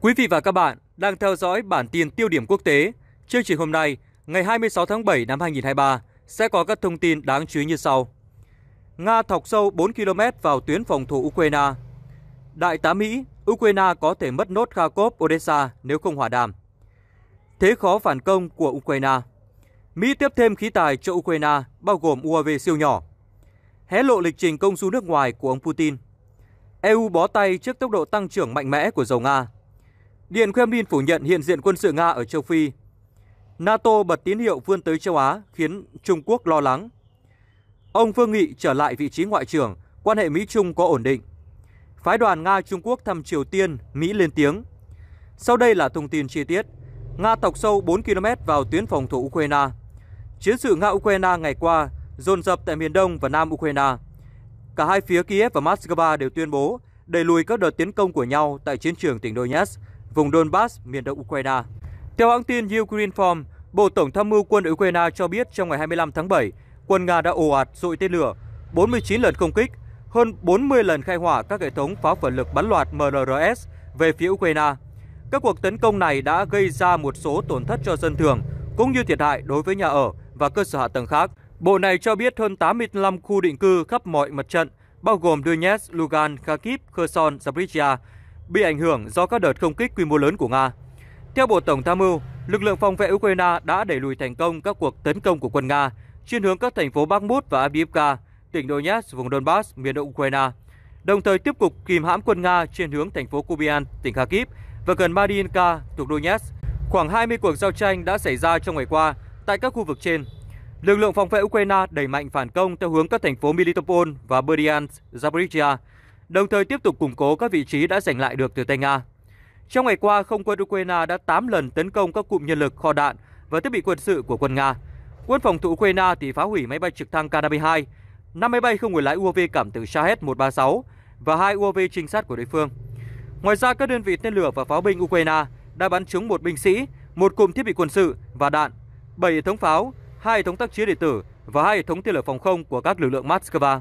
Quý vị và các bạn đang theo dõi bản tin tiêu điểm quốc tế. Chương trình hôm nay, ngày 26 tháng 7 năm 2023, sẽ có các thông tin đáng chú ý như sau. Nga thọc sâu 4 km vào tuyến phòng thủ Ukraine. Đại tá Mỹ, Ukraine có thể mất nốt Kharkov, Odessa nếu không hòa đàm. Thế khó phản công của Ukraine. Mỹ tiếp thêm khí tài cho Ukraine, bao gồm UAV siêu nhỏ. Hé lộ lịch trình công du nước ngoài của ông Putin. EU bó tay trước tốc độ tăng trưởng mạnh mẽ của dầu Nga Điện Kremlin phủ nhận hiện diện quân sự Nga ở châu Phi. NATO bật tín hiệu vươn tới châu Á khiến Trung Quốc lo lắng. Ông Vương Nghị trở lại vị trí ngoại trưởng, quan hệ Mỹ-Trung có ổn định. Phái đoàn Nga-Trung Quốc thăm Triều Tiên, Mỹ lên tiếng. Sau đây là thông tin chi tiết. Nga tọc sâu 4 km vào tuyến phòng thủ Ukraine. Chiến sự Nga-Ukraine ngày qua dồn dập tại miền đông và nam Ukraine. Cả hai phía Kiev và Moscow đều tuyên bố đẩy lùi các đợt tiến công của nhau tại chiến trường tỉnh Donetsk vùng Donbass, miền đông Ukraine. Theo hãng tin Ukrinform, Bộ Tổng tham mưu quân Ukraine cho biết trong ngày 25 tháng 7, quân Nga đã ồ ạt dội tên lửa, 49 lần không kích, hơn 40 lần khai hỏa các hệ thống pháo phản lực bắn loạt MRS về phía Ukraine. Các cuộc tấn công này đã gây ra một số tổn thất cho dân thường, cũng như thiệt hại đối với nhà ở và cơ sở hạ tầng khác. Bộ này cho biết hơn 85 khu định cư khắp mọi mặt trận, bao gồm Donetsk, Lugan, Kharkiv, Kherson, Zaporizhia bị ảnh hưởng do các đợt không kích quy mô lớn của Nga. Theo Bộ Tổng tham mưu, lực lượng phòng vệ Ukraine đã đẩy lùi thành công các cuộc tấn công của quân Nga trên hướng các thành phố Bakhmut và Avdiivka, tỉnh Donetsk, vùng Donbass, miền đông Ukraine, đồng thời tiếp tục kìm hãm quân Nga trên hướng thành phố Kupian, tỉnh Kharkiv và gần Mariinka, thuộc Donetsk. Khoảng 20 cuộc giao tranh đã xảy ra trong ngày qua tại các khu vực trên. Lực lượng phòng vệ Ukraine đẩy mạnh phản công theo hướng các thành phố Militopol và Berdyansk, Zaporizhia, đồng thời tiếp tục củng cố các vị trí đã giành lại được từ tay Nga. Trong ngày qua, không quân Ukraine đã 8 lần tấn công các cụm nhân lực, kho đạn và thiết bị quân sự của quân Nga. Quân phòng thủ Ukraine thì phá hủy máy bay trực thăng K-52, 5 máy bay không người lái UAV cảm tử Shahed-136 và hai UAV trinh sát của đối phương. Ngoài ra, các đơn vị tên lửa và pháo binh Ukraine đã bắn trúng một binh sĩ, một cụm thiết bị quân sự và đạn, 7 hệ thống pháo, hai hệ thống tác chiến điện tử và hai hệ thống tên lửa phòng không của các lực lượng Moscow.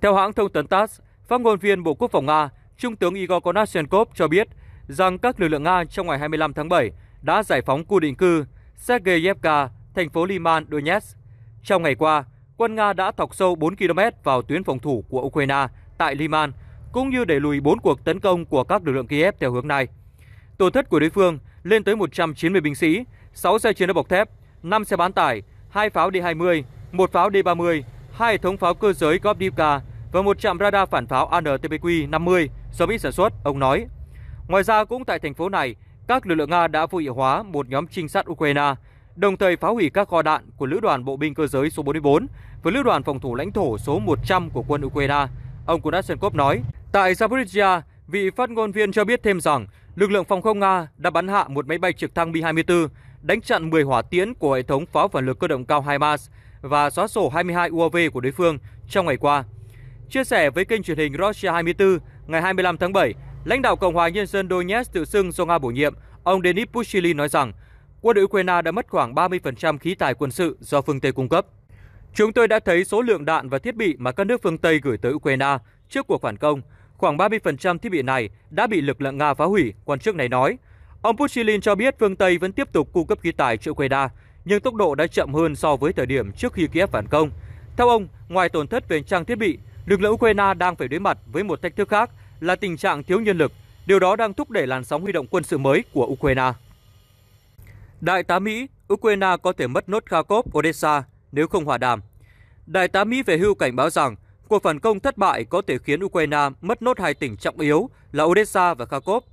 Theo hãng thông tấn TASS, Phát ngôn viên Bộ Quốc phòng Nga, Trung tướng Igor Konashenkov cho biết rằng các lực lượng Nga trong ngày 25 tháng 7 đã giải phóng khu định cư Sergeyevka, thành phố Liman, Donetsk. Trong ngày qua, quân Nga đã thọc sâu 4 km vào tuyến phòng thủ của Ukraine tại Liman, cũng như đẩy lùi 4 cuộc tấn công của các lực lượng Kiev theo hướng này. Tổn thất của đối phương lên tới 190 binh sĩ, 6 xe chiến đấu bọc thép, 5 xe bán tải, 2 pháo D-20, 1 pháo D-30, 2 hệ thống pháo cơ giới Gopdivka, và một trạm radar phản pháo ANTPQ-50 do Mỹ sản xuất, ông nói. Ngoài ra cũng tại thành phố này, các lực lượng Nga đã vô hiệu hóa một nhóm trinh sát Ukraine, đồng thời phá hủy các kho đạn của lữ đoàn bộ binh cơ giới số 44 và lữ đoàn phòng thủ lãnh thổ số 100 của quân Ukraine, ông Konashenkov nói. Tại Zaporizhia, vị phát ngôn viên cho biết thêm rằng lực lượng phòng không Nga đã bắn hạ một máy bay trực thăng Mi-24, đánh chặn 10 hỏa tiễn của hệ thống pháo phản lực cơ động cao HIMARS và xóa sổ 22 UAV của đối phương trong ngày qua. Chia sẻ với kênh truyền hình Russia 24 ngày 25 tháng 7, lãnh đạo Cộng hòa Nhân dân Donetsk tự xưng do Nga bổ nhiệm, ông Denis Pushilin nói rằng quân đội Ukraine đã mất khoảng 30% khí tài quân sự do phương Tây cung cấp. Chúng tôi đã thấy số lượng đạn và thiết bị mà các nước phương Tây gửi tới Ukraine trước cuộc phản công. Khoảng 30% thiết bị này đã bị lực lượng Nga phá hủy, quan chức này nói. Ông Pushilin cho biết phương Tây vẫn tiếp tục cung cấp khí tài cho Ukraine, nhưng tốc độ đã chậm hơn so với thời điểm trước khi Kiev phản công. Theo ông, ngoài tổn thất về trang thiết bị, lực lượng Ukraine đang phải đối mặt với một thách thức khác là tình trạng thiếu nhân lực. Điều đó đang thúc đẩy làn sóng huy động quân sự mới của Ukraine. Đại tá Mỹ, Ukraine có thể mất nốt Kharkov, Odessa nếu không hòa đàm. Đại tá Mỹ về hưu cảnh báo rằng cuộc phản công thất bại có thể khiến Ukraine mất nốt hai tỉnh trọng yếu là Odessa và Kharkov.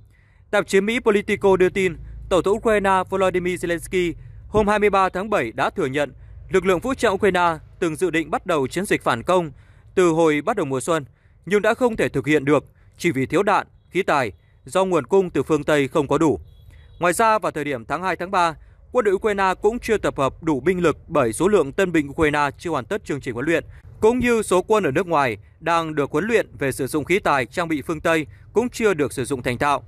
Tạp chí Mỹ Politico đưa tin, Tổng thống Ukraine Volodymyr Zelensky hôm 23 tháng 7 đã thừa nhận lực lượng vũ trang Ukraine từng dự định bắt đầu chiến dịch phản công từ hồi bắt đầu mùa xuân nhưng đã không thể thực hiện được chỉ vì thiếu đạn, khí tài do nguồn cung từ phương Tây không có đủ. Ngoài ra vào thời điểm tháng 2 tháng 3, quân đội Ukraine cũng chưa tập hợp đủ binh lực bởi số lượng tân binh Ukraine chưa hoàn tất chương trình huấn luyện, cũng như số quân ở nước ngoài đang được huấn luyện về sử dụng khí tài trang bị phương Tây cũng chưa được sử dụng thành thạo.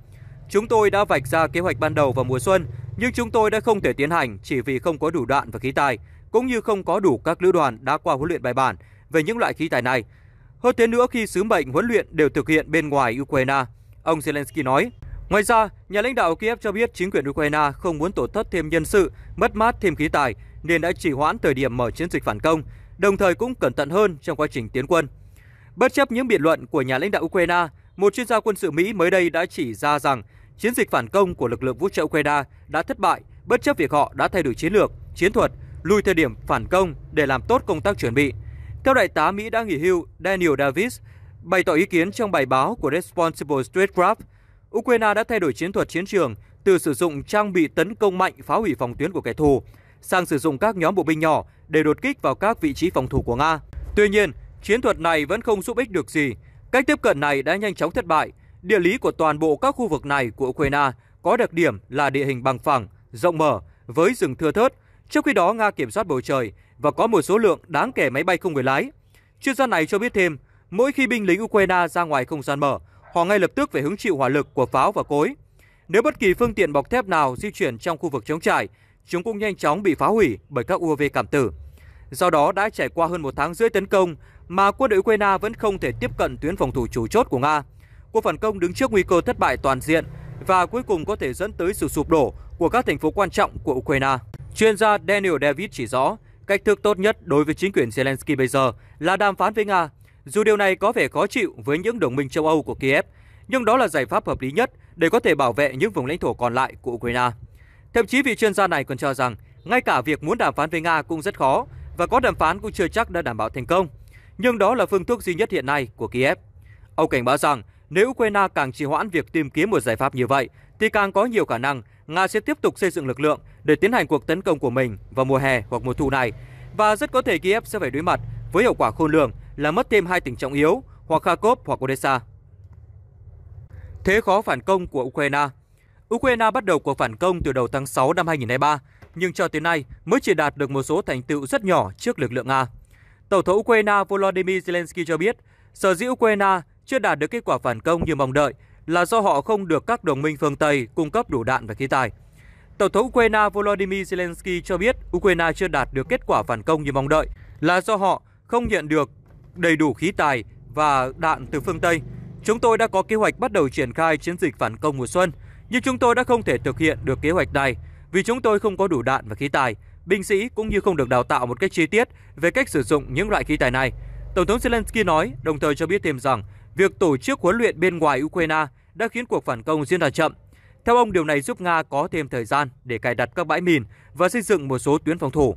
Chúng tôi đã vạch ra kế hoạch ban đầu vào mùa xuân, nhưng chúng tôi đã không thể tiến hành chỉ vì không có đủ đạn và khí tài, cũng như không có đủ các lữ đoàn đã qua huấn luyện bài bản về những loại khí tài này. Hơn thế nữa khi sứ mệnh huấn luyện đều thực hiện bên ngoài Ukraine, ông Zelensky nói. Ngoài ra, nhà lãnh đạo Kiev cho biết chính quyền Ukraine không muốn tổn thất thêm nhân sự, mất mát thêm khí tài nên đã chỉ hoãn thời điểm mở chiến dịch phản công, đồng thời cũng cẩn thận hơn trong quá trình tiến quân. Bất chấp những biện luận của nhà lãnh đạo Ukraine, một chuyên gia quân sự Mỹ mới đây đã chỉ ra rằng chiến dịch phản công của lực lượng vũ trang Ukraine đã thất bại bất chấp việc họ đã thay đổi chiến lược, chiến thuật, lùi thời điểm phản công để làm tốt công tác chuẩn bị. Theo đại tá Mỹ đã nghỉ hưu Daniel Davis, bày tỏ ý kiến trong bài báo của Responsible Statecraft, Ukraine đã thay đổi chiến thuật chiến trường từ sử dụng trang bị tấn công mạnh phá hủy phòng tuyến của kẻ thù sang sử dụng các nhóm bộ binh nhỏ để đột kích vào các vị trí phòng thủ của Nga. Tuy nhiên, chiến thuật này vẫn không giúp ích được gì. Cách tiếp cận này đã nhanh chóng thất bại. Địa lý của toàn bộ các khu vực này của Ukraine có đặc điểm là địa hình bằng phẳng, rộng mở, với rừng thưa thớt. Trước khi đó, Nga kiểm soát bầu trời, và có một số lượng đáng kể máy bay không người lái. Chuyên gia này cho biết thêm, mỗi khi binh lính Ukraine ra ngoài không gian mở, họ ngay lập tức phải hứng chịu hỏa lực của pháo và cối. Nếu bất kỳ phương tiện bọc thép nào di chuyển trong khu vực chống trải, chúng cũng nhanh chóng bị phá hủy bởi các UAV cảm tử. Do đó đã trải qua hơn một tháng rưỡi tấn công mà quân đội Ukraine vẫn không thể tiếp cận tuyến phòng thủ chủ chốt của Nga. Cuộc phản công đứng trước nguy cơ thất bại toàn diện và cuối cùng có thể dẫn tới sự sụp đổ của các thành phố quan trọng của Ukraine. Chuyên gia Daniel David chỉ rõ, Cách thức tốt nhất đối với chính quyền Zelensky bây giờ là đàm phán với Nga. Dù điều này có vẻ khó chịu với những đồng minh châu Âu của Kiev, nhưng đó là giải pháp hợp lý nhất để có thể bảo vệ những vùng lãnh thổ còn lại của Ukraine. Thậm chí vị chuyên gia này còn cho rằng ngay cả việc muốn đàm phán với Nga cũng rất khó và có đàm phán cũng chưa chắc đã đảm bảo thành công. Nhưng đó là phương thức duy nhất hiện nay của Kiev. Ông cảnh báo rằng nếu Ukraine càng trì hoãn việc tìm kiếm một giải pháp như vậy thì càng có nhiều khả năng Nga sẽ tiếp tục xây dựng lực lượng để tiến hành cuộc tấn công của mình vào mùa hè hoặc mùa thu này và rất có thể Kiev sẽ phải đối mặt với hậu quả khôn lường là mất thêm hai tỉnh trọng yếu hoặc Kharkov hoặc Odessa. Thế khó phản công của Ukraine Ukraine bắt đầu cuộc phản công từ đầu tháng 6 năm 2023, nhưng cho tới nay mới chỉ đạt được một số thành tựu rất nhỏ trước lực lượng Nga. Tổng thống Ukraine Volodymyr Zelensky cho biết, sở dĩ Ukraine chưa đạt được kết quả phản công như mong đợi là do họ không được các đồng minh phương Tây cung cấp đủ đạn và khí tài. Tổng thống Ukraine Volodymyr Zelensky cho biết Ukraine chưa đạt được kết quả phản công như mong đợi là do họ không nhận được đầy đủ khí tài và đạn từ phương Tây. Chúng tôi đã có kế hoạch bắt đầu triển khai chiến dịch phản công mùa xuân, nhưng chúng tôi đã không thể thực hiện được kế hoạch này vì chúng tôi không có đủ đạn và khí tài, binh sĩ cũng như không được đào tạo một cách chi tiết về cách sử dụng những loại khí tài này. Tổng thống Zelensky nói, đồng thời cho biết thêm rằng Việc tổ chức huấn luyện bên ngoài Ukraine đã khiến cuộc phản công diễn ra chậm. Theo ông, điều này giúp Nga có thêm thời gian để cài đặt các bãi mìn và xây dựng một số tuyến phòng thủ.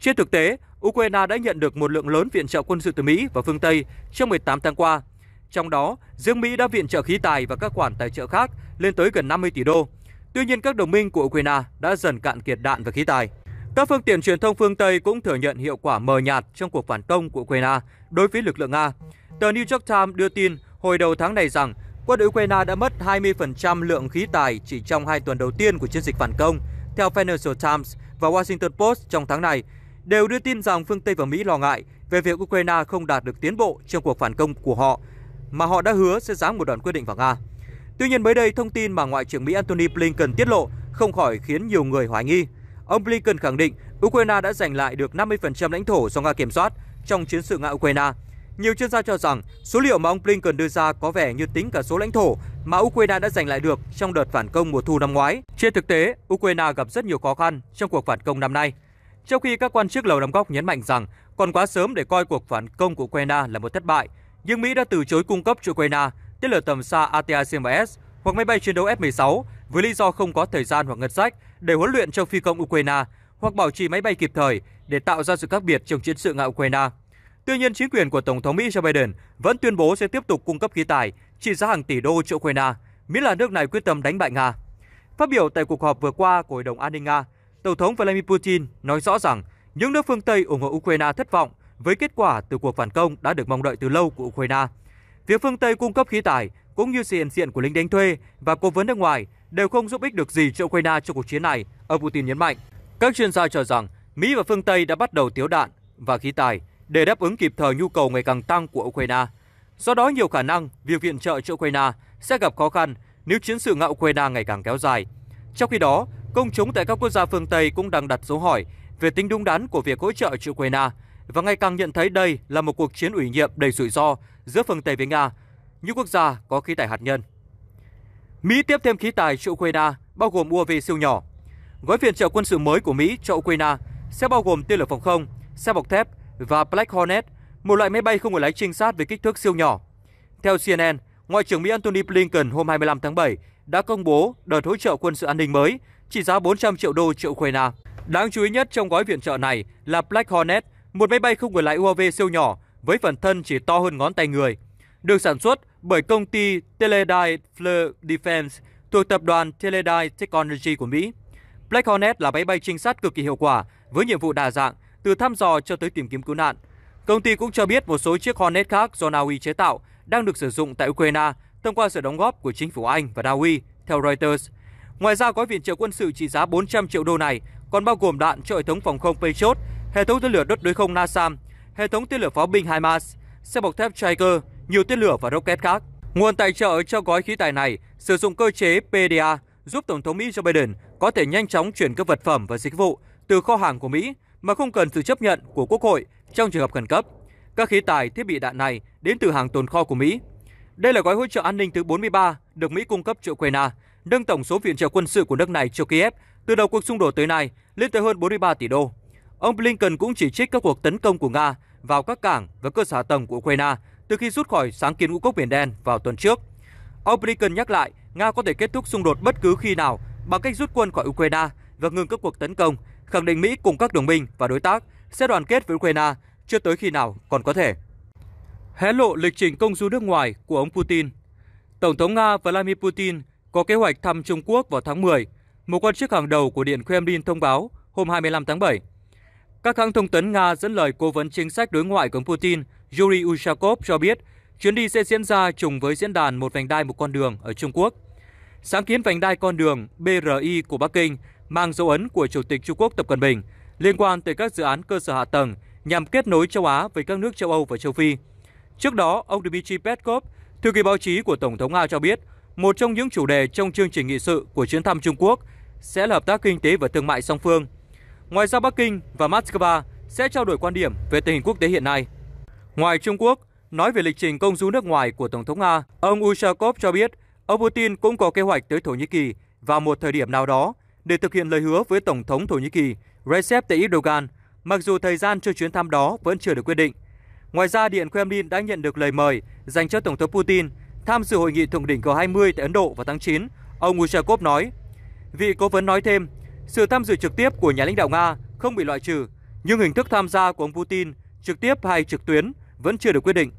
Trên thực tế, Ukraine đã nhận được một lượng lớn viện trợ quân sự từ Mỹ và phương Tây trong 18 tháng qua. Trong đó, riêng Mỹ đã viện trợ khí tài và các khoản tài trợ khác lên tới gần 50 tỷ đô. Tuy nhiên, các đồng minh của Ukraine đã dần cạn kiệt đạn và khí tài. Các phương tiện truyền thông phương Tây cũng thừa nhận hiệu quả mờ nhạt trong cuộc phản công của Ukraine đối với lực lượng Nga. Tờ New York Times đưa tin hồi đầu tháng này rằng quân Ukraine đã mất 20% lượng khí tài chỉ trong hai tuần đầu tiên của chiến dịch phản công, theo Financial Times và Washington Post trong tháng này, đều đưa tin rằng phương Tây và Mỹ lo ngại về việc Ukraine không đạt được tiến bộ trong cuộc phản công của họ, mà họ đã hứa sẽ giáng một đòn quyết định vào Nga. Tuy nhiên mới đây, thông tin mà Ngoại trưởng Mỹ Antony Blinken tiết lộ không khỏi khiến nhiều người hoài nghi – Ông Blinken khẳng định Ukraine đã giành lại được 50% lãnh thổ do Nga kiểm soát trong chiến sự Nga-Ukraine. Nhiều chuyên gia cho rằng số liệu mà ông Blinken đưa ra có vẻ như tính cả số lãnh thổ mà Ukraine đã giành lại được trong đợt phản công mùa thu năm ngoái. Trên thực tế, Ukraine gặp rất nhiều khó khăn trong cuộc phản công năm nay. Trong khi các quan chức Lầu Đám Góc nhấn mạnh rằng còn quá sớm để coi cuộc phản công của Ukraine là một thất bại, nhưng Mỹ đã từ chối cung cấp cho Ukraine tên lửa tầm xa ATACMS hoặc máy bay chiến đấu F-16 với lý do không có thời gian hoặc ngân sách – để huấn luyện cho phi công Ukraine hoặc bảo trì máy bay kịp thời để tạo ra sự khác biệt trong chiến sự nga Ukraine. Tuy nhiên, chính quyền của Tổng thống Mỹ Joe Biden vẫn tuyên bố sẽ tiếp tục cung cấp khí tài trị giá hàng tỷ đô cho Ukraine, miễn là nước này quyết tâm đánh bại Nga. Phát biểu tại cuộc họp vừa qua của Hội đồng An ninh Nga, Tổng thống Vladimir Putin nói rõ rằng những nước phương Tây ủng hộ Ukraine thất vọng với kết quả từ cuộc phản công đã được mong đợi từ lâu của Ukraine. Phía phương Tây cung cấp khí tài cũng như sự hiện diện của lính đánh thuê và cố vấn nước ngoài đều không giúp ích được gì cho Ukraine trong cuộc chiến này, ông Putin nhấn mạnh. Các chuyên gia cho rằng Mỹ và phương Tây đã bắt đầu thiếu đạn và khí tài để đáp ứng kịp thời nhu cầu ngày càng tăng của Ukraine. Do đó nhiều khả năng việc viện trợ cho Ukraine sẽ gặp khó khăn nếu chiến sự ngạo Ukraine ngày càng kéo dài. Trong khi đó, công chúng tại các quốc gia phương Tây cũng đang đặt dấu hỏi về tính đúng đắn của việc hỗ trợ cho Ukraine và ngày càng nhận thấy đây là một cuộc chiến ủy nhiệm đầy rủi ro giữa phương Tây với Nga những quốc gia có khí tài hạt nhân. Mỹ tiếp thêm khí tài cho Ukraine bao gồm UAV siêu nhỏ. Gói viện trợ quân sự mới của Mỹ cho Ukraine sẽ bao gồm tên lửa phòng không, xe bọc thép và Black Hornet, một loại máy bay không người lái trinh sát với kích thước siêu nhỏ. Theo CNN, Ngoại trưởng Mỹ Antony Blinken hôm 25 tháng 7 đã công bố đợt hỗ trợ quân sự an ninh mới trị giá 400 triệu đô cho Ukraine. Đáng chú ý nhất trong gói viện trợ này là Black Hornet, một máy bay không người lái UAV siêu nhỏ với phần thân chỉ to hơn ngón tay người – được sản xuất bởi công ty Teledyne Fleur Defense thuộc tập đoàn Teledyne Technology của Mỹ. Black Hornet là máy bay trinh sát cực kỳ hiệu quả với nhiệm vụ đa dạng từ thăm dò cho tới tìm kiếm cứu nạn. Công ty cũng cho biết một số chiếc Hornet khác do Na Uy chế tạo đang được sử dụng tại Ukraine thông qua sự đóng góp của chính phủ Anh và Na Uy, theo Reuters. Ngoài ra, gói viện trợ quân sự trị giá 400 triệu đô này còn bao gồm đạn cho hệ thống phòng không Patriot, hệ thống tên lửa đốt đối không NASAM, hệ thống tên lửa pháo binh HIMARS, xe bọc thép Striker, nhiều tên lửa và rocket khác. Nguồn tài trợ cho gói khí tài này sử dụng cơ chế PDA giúp Tổng thống Mỹ Joe Biden có thể nhanh chóng chuyển các vật phẩm và dịch vụ từ kho hàng của Mỹ mà không cần sự chấp nhận của Quốc hội trong trường hợp khẩn cấp. Các khí tài thiết bị đạn này đến từ hàng tồn kho của Mỹ. Đây là gói hỗ trợ an ninh thứ 43 được Mỹ cung cấp cho Ukraine, nâng tổng số viện trợ quân sự của nước này cho Kiev từ đầu cuộc xung đột tới nay lên tới hơn 43 tỷ đô. Ông Blinken cũng chỉ trích các cuộc tấn công của Nga vào các cảng và cơ sở hạ tầng của Ukraine từ khi rút khỏi sáng kiến ngũ cốc biển đen vào tuần trước. Ông Blinken nhắc lại, Nga có thể kết thúc xung đột bất cứ khi nào bằng cách rút quân khỏi Ukraine và ngừng các cuộc tấn công, khẳng định Mỹ cùng các đồng minh và đối tác sẽ đoàn kết với Ukraine chưa tới khi nào còn có thể. Hé lộ lịch trình công du nước ngoài của ông Putin Tổng thống Nga Vladimir Putin có kế hoạch thăm Trung Quốc vào tháng 10, một quan chức hàng đầu của Điện Kremlin thông báo hôm 25 tháng 7. Các hãng thông tấn Nga dẫn lời cố vấn chính sách đối ngoại của ông Putin Yuri Ushakov cho biết chuyến đi sẽ diễn ra trùng với diễn đàn Một vành đai một con đường ở Trung Quốc. Sáng kiến vành đai con đường BRI của Bắc Kinh mang dấu ấn của Chủ tịch Trung Quốc Tập Cận Bình liên quan tới các dự án cơ sở hạ tầng nhằm kết nối châu Á với các nước châu Âu và châu Phi. Trước đó, ông Dmitry Peskov, thư ký báo chí của Tổng thống Nga cho biết, một trong những chủ đề trong chương trình nghị sự của chuyến thăm Trung Quốc sẽ là hợp tác kinh tế và thương mại song phương. Ngoài ra, Bắc Kinh và Moscow sẽ trao đổi quan điểm về tình hình quốc tế hiện nay. Ngoài Trung Quốc, nói về lịch trình công du nước ngoài của Tổng thống Nga, ông Ushakov cho biết ông Putin cũng có kế hoạch tới Thổ Nhĩ Kỳ vào một thời điểm nào đó để thực hiện lời hứa với Tổng thống Thổ Nhĩ Kỳ Recep Tayyip Erdogan, mặc dù thời gian cho chuyến thăm đó vẫn chưa được quyết định. Ngoài ra, Điện Kremlin đã nhận được lời mời dành cho Tổng thống Putin tham dự hội nghị thượng đỉnh G20 tại Ấn Độ vào tháng 9, ông Ushakov nói. Vị cố vấn nói thêm, sự tham dự trực tiếp của nhà lãnh đạo Nga không bị loại trừ, nhưng hình thức tham gia của ông Putin trực tiếp hay trực tuyến vẫn chưa được quyết định.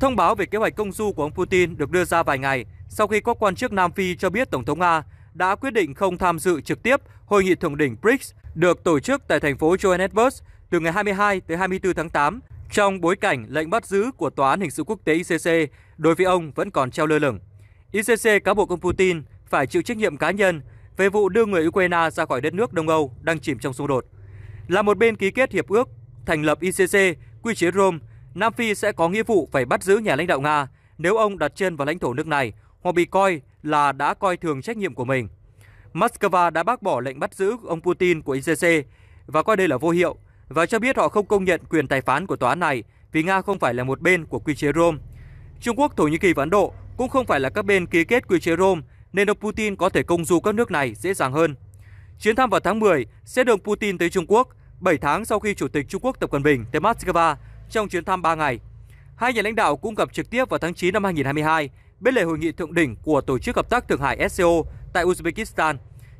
Thông báo về kế hoạch công du của ông Putin được đưa ra vài ngày sau khi các quan chức Nam Phi cho biết Tổng thống Nga đã quyết định không tham dự trực tiếp hội nghị thượng đỉnh BRICS được tổ chức tại thành phố Johannesburg từ ngày 22 tới 24 tháng 8 trong bối cảnh lệnh bắt giữ của Tòa án Hình sự Quốc tế ICC đối với ông vẫn còn treo lơ lửng. ICC cáo buộc ông Putin phải chịu trách nhiệm cá nhân về vụ đưa người Ukraine ra khỏi đất nước Đông Âu đang chìm trong xung đột. Là một bên ký kết hiệp ước thành lập ICC, quy chế Rome, Nam Phi sẽ có nghĩa vụ phải bắt giữ nhà lãnh đạo Nga nếu ông đặt chân vào lãnh thổ nước này hoặc bị coi là đã coi thường trách nhiệm của mình. Moscow đã bác bỏ lệnh bắt giữ ông Putin của ICC và coi đây là vô hiệu và cho biết họ không công nhận quyền tài phán của tòa án này vì Nga không phải là một bên của quy chế Rome. Trung Quốc, Thổ Nhĩ Kỳ và Ấn Độ cũng không phải là các bên ký kết quy chế Rome nên ông Putin có thể công du các nước này dễ dàng hơn. Chuyến thăm vào tháng 10 sẽ được Putin tới Trung Quốc – 7 tháng sau khi Chủ tịch Trung Quốc Tập Cận Bình tới Moscow trong chuyến thăm 3 ngày. Hai nhà lãnh đạo cũng gặp trực tiếp vào tháng 9 năm 2022 bên lề hội nghị thượng đỉnh của Tổ chức Hợp tác Thượng Hải SCO tại Uzbekistan.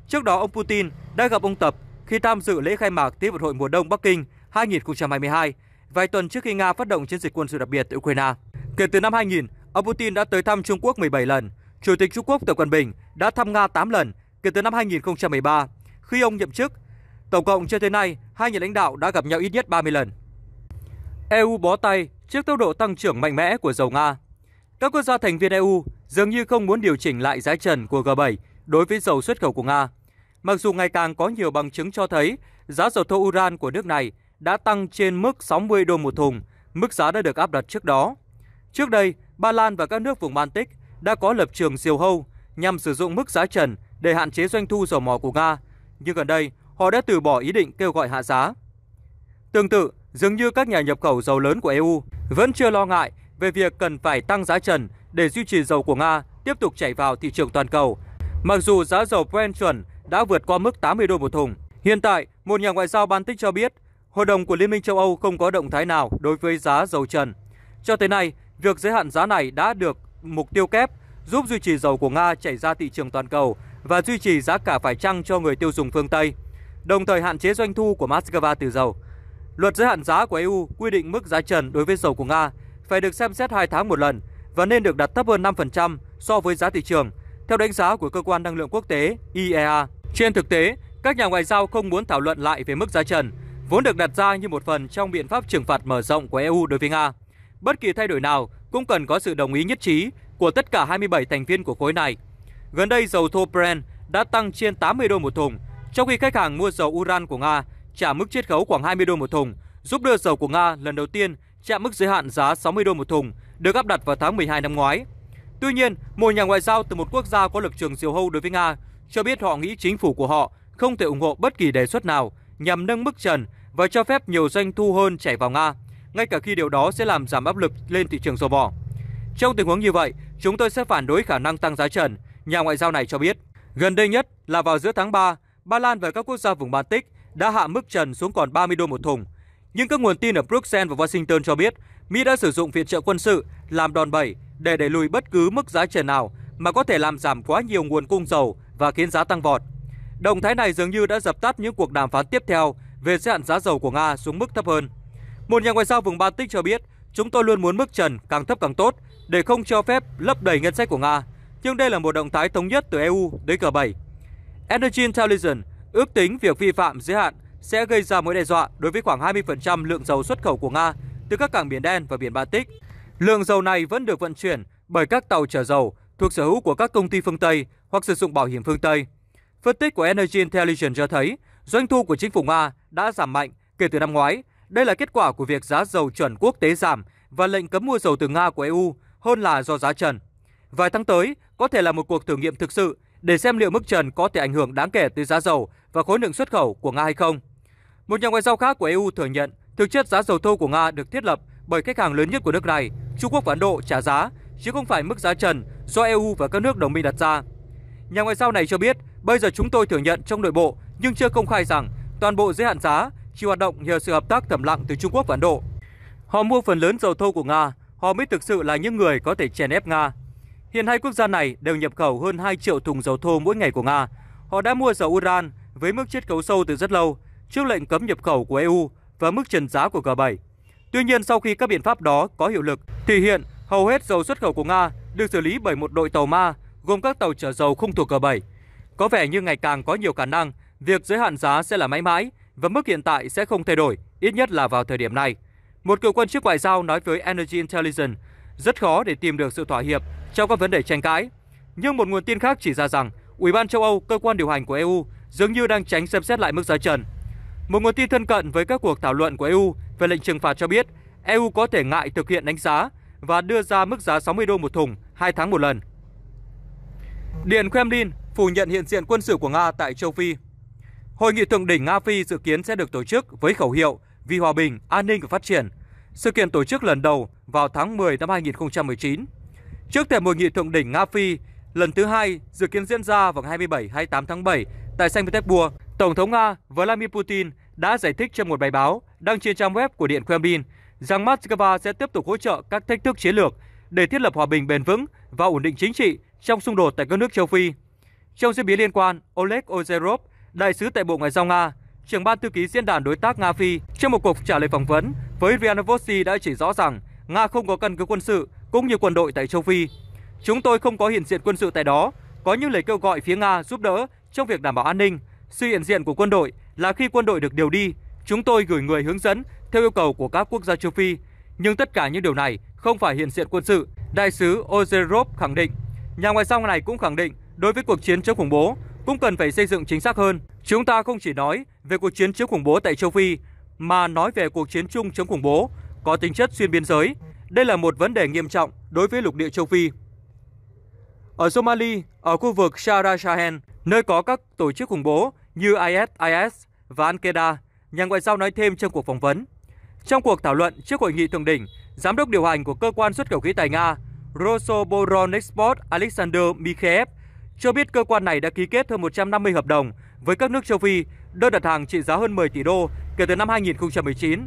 Trước đó, ông Putin đã gặp ông Tập khi tham dự lễ khai mạc Thế vận hội mùa đông Bắc Kinh 2022, vài tuần trước khi Nga phát động chiến dịch quân sự đặc biệt tại Ukraine. Kể từ năm 2000, ông Putin đã tới thăm Trung Quốc 17 lần. Chủ tịch Trung Quốc Tập Cận Bình đã thăm Nga 8 lần kể từ năm 2013, khi ông nhậm chức Tổng cộng cho tới nay, hai nhà lãnh đạo đã gặp nhau ít nhất 30 lần. EU bó tay trước tốc độ tăng trưởng mạnh mẽ của dầu Nga. Các quốc gia thành viên EU dường như không muốn điều chỉnh lại giá trần của G7 đối với dầu xuất khẩu của Nga. Mặc dù ngày càng có nhiều bằng chứng cho thấy giá dầu thô Uran của nước này đã tăng trên mức 60 đô một thùng, mức giá đã được áp đặt trước đó. Trước đây, Ba Lan và các nước vùng Baltic đã có lập trường siêu hâu nhằm sử dụng mức giá trần để hạn chế doanh thu dầu mỏ của Nga. Nhưng gần đây, họ đã từ bỏ ý định kêu gọi hạ giá. Tương tự, dường như các nhà nhập khẩu dầu lớn của EU vẫn chưa lo ngại về việc cần phải tăng giá trần để duy trì dầu của Nga tiếp tục chảy vào thị trường toàn cầu. Mặc dù giá dầu Brent chuẩn đã vượt qua mức 80 đô một thùng, hiện tại một nhà ngoại giao Baltic cho biết Hội đồng của Liên minh châu Âu không có động thái nào đối với giá dầu trần. Cho tới nay, việc giới hạn giá này đã được mục tiêu kép giúp duy trì dầu của Nga chảy ra thị trường toàn cầu và duy trì giá cả phải chăng cho người tiêu dùng phương Tây đồng thời hạn chế doanh thu của Moscow từ dầu. Luật giới hạn giá của EU quy định mức giá trần đối với dầu của Nga phải được xem xét 2 tháng một lần và nên được đặt thấp hơn 5% so với giá thị trường, theo đánh giá của Cơ quan Năng lượng Quốc tế IEA. Trên thực tế, các nhà ngoại giao không muốn thảo luận lại về mức giá trần, vốn được đặt ra như một phần trong biện pháp trừng phạt mở rộng của EU đối với Nga. Bất kỳ thay đổi nào cũng cần có sự đồng ý nhất trí của tất cả 27 thành viên của khối này. Gần đây, dầu thô Brent đã tăng trên 80 đô một thùng trong khi khách hàng mua dầu uran của Nga trả mức chiết khấu khoảng 20 đô một thùng, giúp đưa dầu của Nga lần đầu tiên chạm mức giới hạn giá 60 đô một thùng được áp đặt vào tháng 12 năm ngoái. Tuy nhiên, một nhà ngoại giao từ một quốc gia có lập trường diều hâu đối với Nga cho biết họ nghĩ chính phủ của họ không thể ủng hộ bất kỳ đề xuất nào nhằm nâng mức trần và cho phép nhiều doanh thu hơn chảy vào Nga, ngay cả khi điều đó sẽ làm giảm áp lực lên thị trường dầu mỏ. Trong tình huống như vậy, chúng tôi sẽ phản đối khả năng tăng giá trần, nhà ngoại giao này cho biết. Gần đây nhất là vào giữa tháng 3, Ba Lan và các quốc gia vùng Baltic đã hạ mức trần xuống còn 30 đô một thùng. Nhưng các nguồn tin ở Bruxelles và Washington cho biết Mỹ đã sử dụng viện trợ quân sự làm đòn bẩy để đẩy lùi bất cứ mức giá trần nào mà có thể làm giảm quá nhiều nguồn cung dầu và khiến giá tăng vọt. Động thái này dường như đã dập tắt những cuộc đàm phán tiếp theo về giới hạn giá dầu của Nga xuống mức thấp hơn. Một nhà ngoại giao vùng Baltic cho biết, chúng tôi luôn muốn mức trần càng thấp càng tốt để không cho phép lấp đầy ngân sách của Nga. Nhưng đây là một động thái thống nhất từ EU đến G7 Energy Intelligence ước tính việc vi phạm giới hạn sẽ gây ra mối đe dọa đối với khoảng 20% lượng dầu xuất khẩu của Nga từ các cảng Biển Đen và Biển Baltic. Lượng dầu này vẫn được vận chuyển bởi các tàu chở dầu thuộc sở hữu của các công ty phương Tây hoặc sử dụng bảo hiểm phương Tây. Phân tích của Energy Intelligence cho thấy doanh thu của chính phủ Nga đã giảm mạnh kể từ năm ngoái. Đây là kết quả của việc giá dầu chuẩn quốc tế giảm và lệnh cấm mua dầu từ Nga của EU hơn là do giá trần. Vài tháng tới có thể là một cuộc thử nghiệm thực sự để xem liệu mức trần có thể ảnh hưởng đáng kể tới giá dầu và khối lượng xuất khẩu của Nga hay không. Một nhà ngoại giao khác của EU thừa nhận thực chất giá dầu thô của Nga được thiết lập bởi khách hàng lớn nhất của nước này, Trung Quốc và Ấn Độ trả giá, chứ không phải mức giá trần do EU và các nước đồng minh đặt ra. Nhà ngoại giao này cho biết, bây giờ chúng tôi thừa nhận trong nội bộ nhưng chưa công khai rằng toàn bộ giới hạn giá chỉ hoạt động nhờ sự hợp tác thầm lặng từ Trung Quốc và Ấn Độ. Họ mua phần lớn dầu thô của Nga, họ mới thực sự là những người có thể chèn ép Nga Hiện hai quốc gia này đều nhập khẩu hơn 2 triệu thùng dầu thô mỗi ngày của Nga. Họ đã mua dầu Uran với mức chiết khấu sâu từ rất lâu trước lệnh cấm nhập khẩu của EU và mức trần giá của G7. Tuy nhiên, sau khi các biện pháp đó có hiệu lực, thì hiện hầu hết dầu xuất khẩu của Nga được xử lý bởi một đội tàu ma gồm các tàu chở dầu không thuộc G7. Có vẻ như ngày càng có nhiều khả năng việc giới hạn giá sẽ là mãi mãi và mức hiện tại sẽ không thay đổi, ít nhất là vào thời điểm này. Một cựu quan chức ngoại giao nói với Energy Intelligence rất khó để tìm được sự thỏa hiệp trong các vấn đề tranh cãi. Nhưng một nguồn tin khác chỉ ra rằng Ủy ban châu Âu, cơ quan điều hành của EU, dường như đang tránh xem xét lại mức giá trần. Một nguồn tin thân cận với các cuộc thảo luận của EU về lệnh trừng phạt cho biết EU có thể ngại thực hiện đánh giá và đưa ra mức giá 60 đô một thùng 2 tháng một lần. Điện Kremlin phủ nhận hiện diện quân sự của Nga tại châu Phi. Hội nghị thượng đỉnh Nga-Phi dự kiến sẽ được tổ chức với khẩu hiệu vì hòa bình, an ninh và phát triển – sự kiện tổ chức lần đầu vào tháng 10 năm 2019. Trước thềm hội nghị thượng đỉnh Nga-Phi lần thứ hai dự kiến diễn ra vào 27-28 tháng 7 tại Saint Petersburg, Tổng thống Nga Vladimir Putin đã giải thích trong một bài báo đăng trên trang web của Điện Kremlin rằng Moscow sẽ tiếp tục hỗ trợ các thách thức chiến lược để thiết lập hòa bình bền vững và ổn định chính trị trong xung đột tại các nước châu Phi. Trong diễn biến liên quan, Oleg Ozerov, đại sứ tại Bộ Ngoại giao Nga, trưởng ban thư ký diễn đàn đối tác Nga-Phi, trong một cuộc trả lời phỏng vấn với Rianovosti đã chỉ rõ rằng Nga không có căn cứ quân sự cũng như quân đội tại châu Phi. Chúng tôi không có hiện diện quân sự tại đó, có những lời kêu gọi phía Nga giúp đỡ trong việc đảm bảo an ninh. Sự hiện diện của quân đội là khi quân đội được điều đi, chúng tôi gửi người hướng dẫn theo yêu cầu của các quốc gia châu Phi. Nhưng tất cả những điều này không phải hiện diện quân sự, đại sứ Ozerov khẳng định. Nhà ngoại giao này cũng khẳng định đối với cuộc chiến chống khủng bố cũng cần phải xây dựng chính xác hơn. Chúng ta không chỉ nói về cuộc chiến chống khủng bố tại châu Phi mà nói về cuộc chiến chung chống khủng bố có tính chất xuyên biên giới. Đây là một vấn đề nghiêm trọng đối với lục địa châu Phi. Ở Somali, ở khu vực Shara Shahen, nơi có các tổ chức khủng bố như IS, IS và Al-Qaeda, nhà ngoại giao nói thêm trong cuộc phỏng vấn. Trong cuộc thảo luận trước hội nghị thượng đỉnh, giám đốc điều hành của cơ quan xuất khẩu khí tài Nga, Rosoboronexport Alexander Mikheev cho biết cơ quan này đã ký kết hơn 150 hợp đồng với các nước châu Phi, đơn đặt hàng trị giá hơn 10 tỷ đô kể từ năm 2019.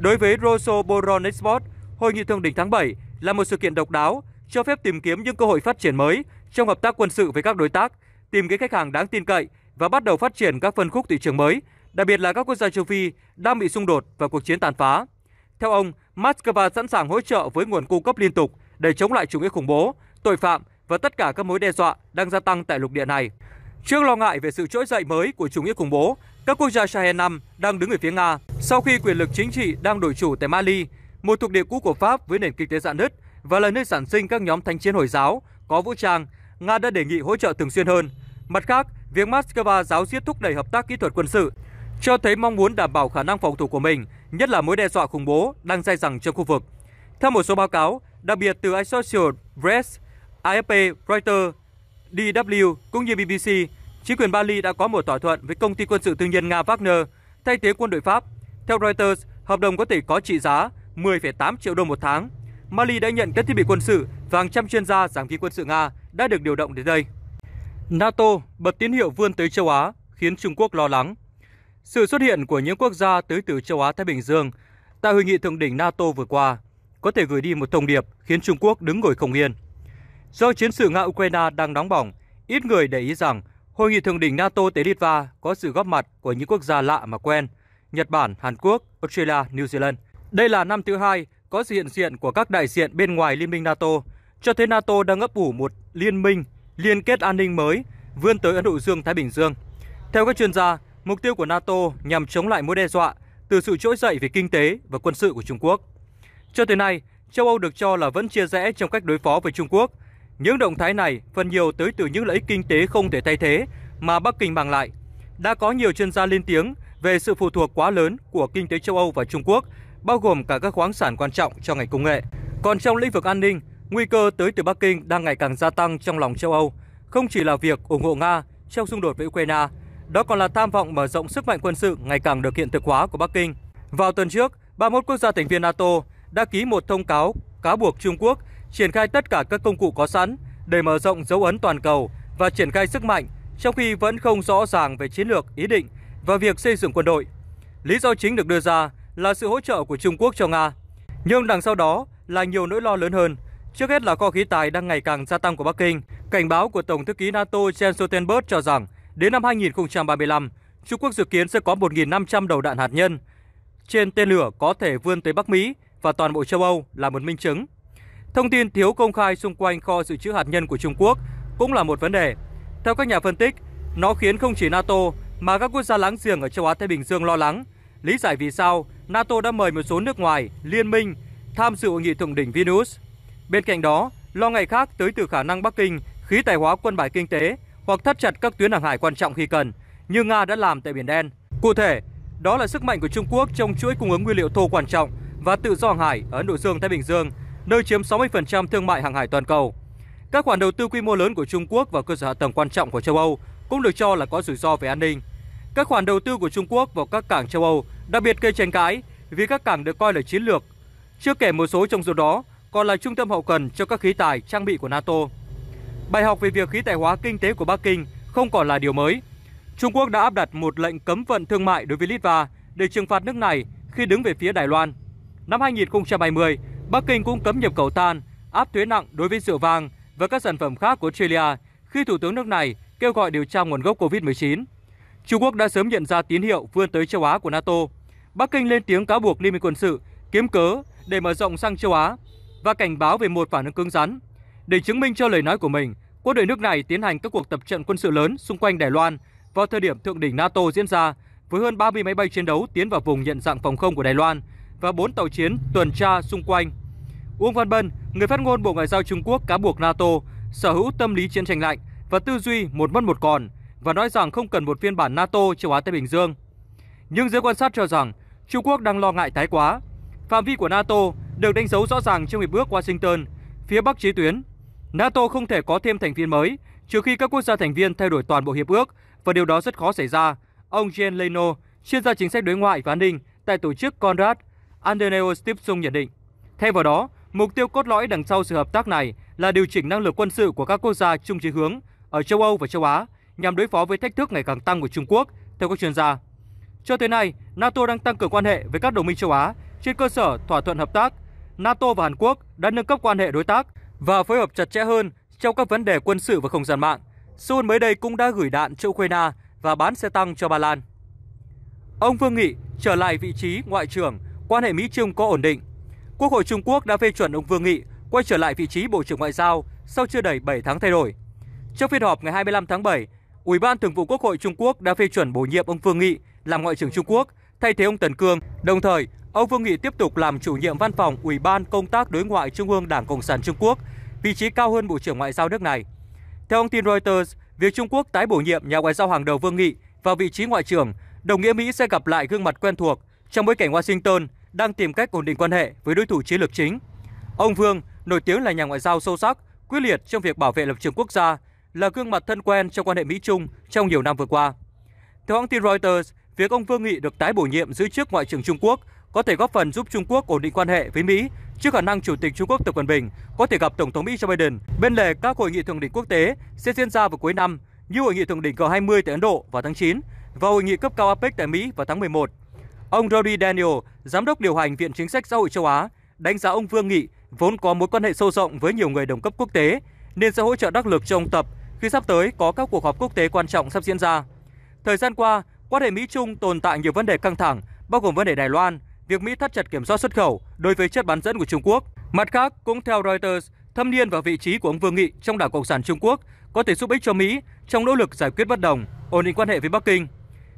Đối với Rosso Boron Export, Hội nghị Thượng đỉnh tháng 7 là một sự kiện độc đáo, cho phép tìm kiếm những cơ hội phát triển mới trong hợp tác quân sự với các đối tác, tìm kiếm khách hàng đáng tin cậy và bắt đầu phát triển các phân khúc thị trường mới, đặc biệt là các quốc gia châu Phi đang bị xung đột và cuộc chiến tàn phá. Theo ông, Moscow sẵn sàng hỗ trợ với nguồn cung cấp liên tục để chống lại chủ nghĩa khủng bố, tội phạm và tất cả các mối đe dọa đang gia tăng tại lục địa này. Trước lo ngại về sự trỗi dậy mới của chủ nghĩa khủng bố, các quốc gia Sahel 5 đang đứng ở phía Nga sau khi quyền lực chính trị đang đổi chủ tại Mali, một thuộc địa cũ của Pháp với nền kinh tế dạn nứt và là nơi sản sinh các nhóm thanh chiến Hồi giáo có vũ trang, Nga đã đề nghị hỗ trợ thường xuyên hơn. Mặt khác, việc Moscow giáo diết thúc đẩy hợp tác kỹ thuật quân sự cho thấy mong muốn đảm bảo khả năng phòng thủ của mình, nhất là mối đe dọa khủng bố đang dai dẳng trong khu vực. Theo một số báo cáo, đặc biệt từ Associated Press, AFP, Reuters, DW cũng như BBC, chính quyền Bali đã có một thỏa thuận với công ty quân sự tư nhân Nga Wagner thay thế quân đội Pháp. Theo Reuters, hợp đồng có thể có trị giá 10,8 triệu đô một tháng. Mali đã nhận các thiết bị quân sự và hàng trăm chuyên gia giảng viên quân sự Nga đã được điều động đến đây. NATO bật tín hiệu vươn tới châu Á khiến Trung Quốc lo lắng. Sự xuất hiện của những quốc gia tới từ châu Á Thái Bình Dương tại hội nghị thượng đỉnh NATO vừa qua có thể gửi đi một thông điệp khiến Trung Quốc đứng ngồi không yên. Do chiến sự Nga-Ukraine đang nóng bỏng, ít người để ý rằng Hội nghị thượng đỉnh NATO tới Litva có sự góp mặt của những quốc gia lạ mà quen, Nhật Bản, Hàn Quốc, Australia, New Zealand. Đây là năm thứ hai có sự hiện diện của các đại diện bên ngoài Liên minh NATO, cho thấy NATO đang ấp ủ một liên minh liên kết an ninh mới vươn tới Ấn Độ Dương-Thái Bình Dương. Theo các chuyên gia, mục tiêu của NATO nhằm chống lại mối đe dọa từ sự trỗi dậy về kinh tế và quân sự của Trung Quốc. Cho tới nay, châu Âu được cho là vẫn chia rẽ trong cách đối phó với Trung Quốc – những động thái này phần nhiều tới từ những lợi ích kinh tế không thể thay thế mà Bắc Kinh mang lại. Đã có nhiều chuyên gia lên tiếng về sự phụ thuộc quá lớn của kinh tế châu Âu và Trung Quốc, bao gồm cả các khoáng sản quan trọng cho ngành công nghệ. Còn trong lĩnh vực an ninh, nguy cơ tới từ Bắc Kinh đang ngày càng gia tăng trong lòng châu Âu, không chỉ là việc ủng hộ Nga trong xung đột với Ukraine, đó còn là tham vọng mở rộng sức mạnh quân sự ngày càng được hiện thực hóa của Bắc Kinh. Vào tuần trước, 31 quốc gia thành viên NATO đã ký một thông cáo cáo buộc Trung Quốc triển khai tất cả các công cụ có sẵn để mở rộng dấu ấn toàn cầu và triển khai sức mạnh trong khi vẫn không rõ ràng về chiến lược, ý định và việc xây dựng quân đội. Lý do chính được đưa ra là sự hỗ trợ của Trung Quốc cho Nga. Nhưng đằng sau đó là nhiều nỗi lo lớn hơn, trước hết là kho khí tài đang ngày càng gia tăng của Bắc Kinh. Cảnh báo của Tổng thư ký NATO Jens Stoltenberg cho rằng đến năm 2035, Trung Quốc dự kiến sẽ có 1.500 đầu đạn hạt nhân trên tên lửa có thể vươn tới Bắc Mỹ và toàn bộ châu Âu là một minh chứng Thông tin thiếu công khai xung quanh kho dự trữ hạt nhân của Trung Quốc cũng là một vấn đề. Theo các nhà phân tích, nó khiến không chỉ NATO mà các quốc gia láng giềng ở châu Á Thái Bình Dương lo lắng, lý giải vì sao NATO đã mời một số nước ngoài, liên minh tham dự hội nghị thượng đỉnh Vilnius. Bên cạnh đó, lo ngại khác tới từ khả năng Bắc Kinh khí tài hóa quân bài kinh tế hoặc thắt chặt các tuyến hàng hải quan trọng khi cần, như Nga đã làm tại Biển Đen. Cụ thể, đó là sức mạnh của Trung Quốc trong chuỗi cung ứng nguyên liệu thô quan trọng và tự do hàng hải ở Ấn Độ Dương-Thái Bình Dương nơi chiếm 60% thương mại hàng hải toàn cầu. Các khoản đầu tư quy mô lớn của Trung Quốc vào cơ sở hạ tầng quan trọng của châu Âu cũng được cho là có rủi ro về an ninh. Các khoản đầu tư của Trung Quốc vào các cảng châu Âu đặc biệt gây tranh cãi vì các cảng được coi là chiến lược. Chưa kể một số trong số đó còn là trung tâm hậu cần cho các khí tài, trang bị của NATO. Bài học về việc khí tài hóa kinh tế của Bắc Kinh không còn là điều mới. Trung Quốc đã áp đặt một lệnh cấm vận thương mại đối với Litva để trừng phạt nước này khi đứng về phía Đài Loan. Năm 2020, Bắc Kinh cũng cấm nhập khẩu tan, áp thuế nặng đối với rượu vang và các sản phẩm khác của Australia khi thủ tướng nước này kêu gọi điều tra nguồn gốc COVID-19. Trung Quốc đã sớm nhận ra tín hiệu vươn tới châu Á của NATO. Bắc Kinh lên tiếng cáo buộc Liên minh quân sự kiếm cớ để mở rộng sang châu Á và cảnh báo về một phản ứng cứng rắn. Để chứng minh cho lời nói của mình, quân đội nước này tiến hành các cuộc tập trận quân sự lớn xung quanh Đài Loan vào thời điểm thượng đỉnh NATO diễn ra với hơn 30 máy bay chiến đấu tiến vào vùng nhận dạng phòng không của Đài Loan và 4 tàu chiến tuần tra xung quanh Uông Văn Bân, người phát ngôn Bộ Ngoại giao Trung Quốc cáo buộc NATO sở hữu tâm lý chiến tranh lạnh và tư duy một mất một còn và nói rằng không cần một phiên bản NATO châu Á Thái Bình Dương. Nhưng giới quan sát cho rằng Trung Quốc đang lo ngại thái quá. Phạm vi của NATO được đánh dấu rõ ràng trong hiệp ước Washington, phía Bắc chiến tuyến. NATO không thể có thêm thành viên mới trừ khi các quốc gia thành viên thay đổi toàn bộ hiệp ước và điều đó rất khó xảy ra. Ông Jean Leno, chuyên gia chính sách đối ngoại và an ninh tại tổ chức Conrad Adenauer Stiftung nhận định. Thay vào đó, Mục tiêu cốt lõi đằng sau sự hợp tác này là điều chỉnh năng lực quân sự của các quốc gia chung chí hướng ở châu Âu và châu Á nhằm đối phó với thách thức ngày càng tăng của Trung Quốc, theo các chuyên gia. Cho tới nay, NATO đang tăng cường quan hệ với các đồng minh châu Á trên cơ sở thỏa thuận hợp tác. NATO và Hàn Quốc đã nâng cấp quan hệ đối tác và phối hợp chặt chẽ hơn trong các vấn đề quân sự và không gian mạng. Seoul mới đây cũng đã gửi đạn cho Ukraine và bán xe tăng cho Ba Lan. Ông Vương Nghị trở lại vị trí ngoại trưởng, quan hệ Mỹ-Trung có ổn định Quốc hội Trung Quốc đã phê chuẩn ông Vương Nghị quay trở lại vị trí Bộ trưởng Ngoại giao sau chưa đầy 7 tháng thay đổi. Trong phiên họp ngày 25 tháng 7, Ủy ban Thường vụ Quốc hội Trung Quốc đã phê chuẩn bổ nhiệm ông Vương Nghị làm Ngoại trưởng Trung Quốc thay thế ông Tần Cương. Đồng thời, ông Vương Nghị tiếp tục làm chủ nhiệm văn phòng Ủy ban Công tác Đối ngoại Trung ương Đảng Cộng sản Trung Quốc, vị trí cao hơn Bộ trưởng Ngoại giao nước này. Theo ông tin Reuters, việc Trung Quốc tái bổ nhiệm nhà ngoại giao hàng đầu Vương Nghị vào vị trí ngoại trưởng đồng nghĩa Mỹ sẽ gặp lại gương mặt quen thuộc trong bối cảnh Washington đang tìm cách ổn định quan hệ với đối thủ chiến lược chính. Ông Vương nổi tiếng là nhà ngoại giao sâu sắc, quyết liệt trong việc bảo vệ lập trường quốc gia, là gương mặt thân quen trong quan hệ Mỹ-Trung trong nhiều năm vừa qua. Theo hãng tin Reuters, việc ông Vương Nghị được tái bổ nhiệm giữ chức Ngoại trưởng Trung Quốc có thể góp phần giúp Trung Quốc ổn định quan hệ với Mỹ trước khả năng Chủ tịch Trung Quốc Tập Cận Bình có thể gặp Tổng thống Mỹ Joe Biden bên lề các hội nghị thượng đỉnh quốc tế sẽ diễn ra vào cuối năm như hội nghị thượng đỉnh G20 tại Ấn Độ vào tháng 9 và hội nghị cấp cao APEC tại Mỹ vào tháng 11. Ông Rory Daniel, giám đốc điều hành Viện Chính sách Xã hội châu Á, đánh giá ông Vương Nghị vốn có mối quan hệ sâu rộng với nhiều người đồng cấp quốc tế, nên sẽ hỗ trợ đắc lực cho ông Tập khi sắp tới có các cuộc họp quốc tế quan trọng sắp diễn ra. Thời gian qua, quan hệ Mỹ-Trung tồn tại nhiều vấn đề căng thẳng, bao gồm vấn đề Đài Loan, việc Mỹ thắt chặt kiểm soát xuất khẩu đối với chất bán dẫn của Trung Quốc. Mặt khác, cũng theo Reuters, thâm niên và vị trí của ông Vương Nghị trong Đảng Cộng sản Trung Quốc có thể giúp ích cho Mỹ trong nỗ lực giải quyết bất đồng, ổn định quan hệ với Bắc Kinh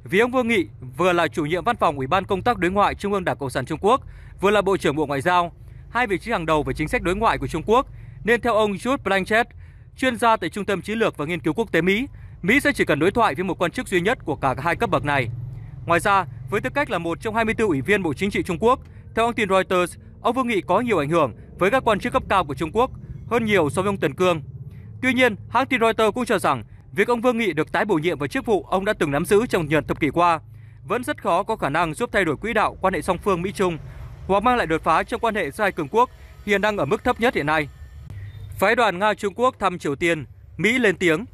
vì ông Vương Nghị vừa là chủ nhiệm văn phòng Ủy ban Công tác Đối ngoại Trung ương Đảng Cộng sản Trung Quốc, vừa là Bộ trưởng Bộ Ngoại giao, hai vị trí hàng đầu về chính sách đối ngoại của Trung Quốc, nên theo ông Jude Blanchett, chuyên gia tại Trung tâm Chiến lược và Nghiên cứu Quốc tế Mỹ, Mỹ sẽ chỉ cần đối thoại với một quan chức duy nhất của cả hai cấp bậc này. Ngoài ra, với tư cách là một trong 24 ủy viên Bộ Chính trị Trung Quốc, theo ông tin Reuters, ông Vương Nghị có nhiều ảnh hưởng với các quan chức cấp cao của Trung Quốc hơn nhiều so với ông Tần Cương. Tuy nhiên, hãng tin Reuters cũng cho rằng Việc ông Vương Nghị được tái bổ nhiệm vào chức vụ ông đã từng nắm giữ trong nhiều thập kỷ qua vẫn rất khó có khả năng giúp thay đổi quỹ đạo quan hệ song phương Mỹ-Trung hoặc mang lại đột phá trong quan hệ giữa hai cường quốc hiện đang ở mức thấp nhất hiện nay. Phái đoàn Nga-Trung Quốc thăm Triều Tiên, Mỹ lên tiếng.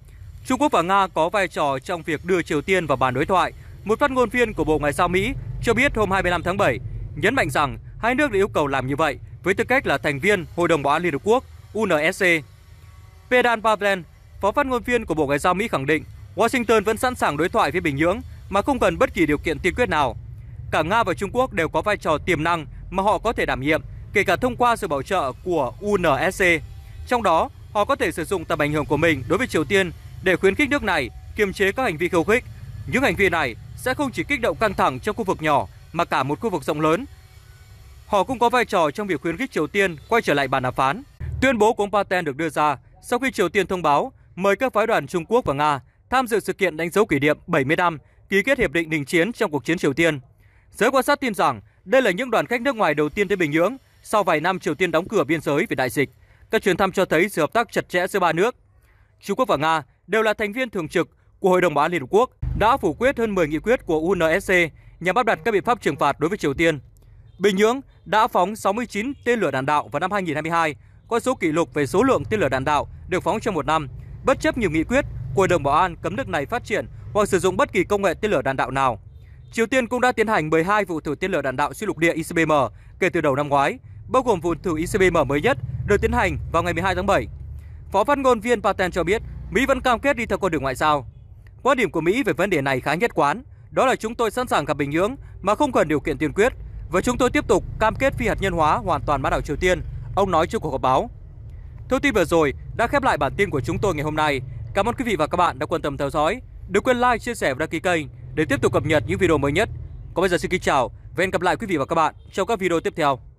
Trung Quốc và Nga có vai trò trong việc đưa Triều Tiên vào bàn đối thoại. Một phát ngôn viên của Bộ Ngoại giao Mỹ cho biết hôm 25 tháng 7 nhấn mạnh rằng hai nước đã yêu cầu làm như vậy với tư cách là thành viên Hội đồng Bảo an Liên Hợp Quốc UNSC. E Pedan Pavlen, Phó phát ngôn viên của Bộ Ngoại giao Mỹ khẳng định Washington vẫn sẵn sàng đối thoại với Bình Nhưỡng mà không cần bất kỳ điều kiện tiên quyết nào. Cả Nga và Trung Quốc đều có vai trò tiềm năng mà họ có thể đảm nhiệm, kể cả thông qua sự bảo trợ của UNSC. Trong đó, họ có thể sử dụng tầm ảnh hưởng của mình đối với Triều Tiên để khuyến khích nước này kiềm chế các hành vi khiêu khích. Những hành vi này sẽ không chỉ kích động căng thẳng trong khu vực nhỏ mà cả một khu vực rộng lớn. Họ cũng có vai trò trong việc khuyến khích Triều Tiên quay trở lại bàn đàm phán. Tuyên bố của ông Paten được đưa ra sau khi Triều Tiên thông báo mời các phái đoàn Trung Quốc và Nga tham dự sự kiện đánh dấu kỷ niệm 70 năm ký kết hiệp định đình chiến trong cuộc chiến Triều Tiên. Giới quan sát tin rằng đây là những đoàn khách nước ngoài đầu tiên tới Bình Nhưỡng sau vài năm Triều Tiên đóng cửa biên giới vì đại dịch. Các chuyến thăm cho thấy sự hợp tác chặt chẽ giữa ba nước. Trung Quốc và Nga đều là thành viên thường trực của Hội đồng Bảo an Liên Hợp Quốc đã phủ quyết hơn 10 nghị quyết của UNSC e nhằm bắt đặt các biện pháp trừng phạt đối với Triều Tiên. Bình Nhưỡng đã phóng 69 tên lửa đạn đạo vào năm 2022, con số kỷ lục về số lượng tên lửa đạn đạo được phóng trong một năm – bất chấp nhiều nghị quyết của đồng Bảo an cấm nước này phát triển hoặc sử dụng bất kỳ công nghệ tên lửa đạn đạo nào. Triều Tiên cũng đã tiến hành 12 vụ thử tên lửa đạn đạo xuyên lục địa ICBM kể từ đầu năm ngoái, bao gồm vụ thử ICBM mới nhất được tiến hành vào ngày 12 tháng 7. Phó phát ngôn viên Patel cho biết Mỹ vẫn cam kết đi theo con đường ngoại giao. Quan điểm của Mỹ về vấn đề này khá nhất quán, đó là chúng tôi sẵn sàng gặp Bình Nhưỡng mà không cần điều kiện tiên quyết và chúng tôi tiếp tục cam kết phi hạt nhân hóa hoàn toàn bán đảo Triều Tiên, ông nói trước cuộc họp báo. Thông tin vừa rồi đã khép lại bản tin của chúng tôi ngày hôm nay. Cảm ơn quý vị và các bạn đã quan tâm theo dõi. Đừng quên like, chia sẻ và đăng ký kênh để tiếp tục cập nhật những video mới nhất. Còn bây giờ xin kính chào và hẹn gặp lại quý vị và các bạn trong các video tiếp theo.